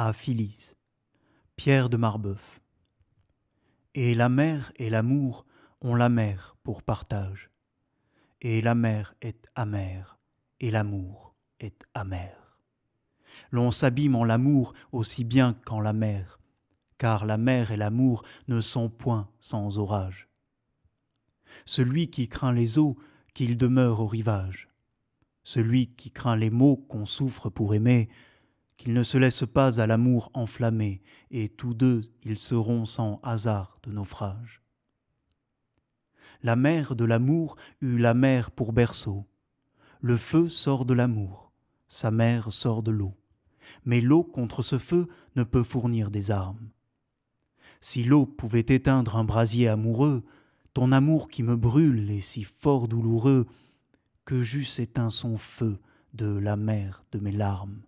à Philise, Pierre de Marbeuf. Et la mer et l'amour ont la mer pour partage. Et la mer est amère, et l'amour est amer. L'on s'abîme en l'amour aussi bien qu'en la mer, car la mer et l'amour ne sont point sans orage. Celui qui craint les eaux, qu'il demeure au rivage. Celui qui craint les maux qu'on souffre pour aimer, qu'ils ne se laissent pas à l'amour enflammé, et tous deux ils seront sans hasard de naufrage. La mère de l'amour eut la mer pour berceau. Le feu sort de l'amour, sa mère sort de l'eau. Mais l'eau contre ce feu ne peut fournir des armes. Si l'eau pouvait éteindre un brasier amoureux, ton amour qui me brûle est si fort douloureux que j'eusse éteint son feu de la mer de mes larmes.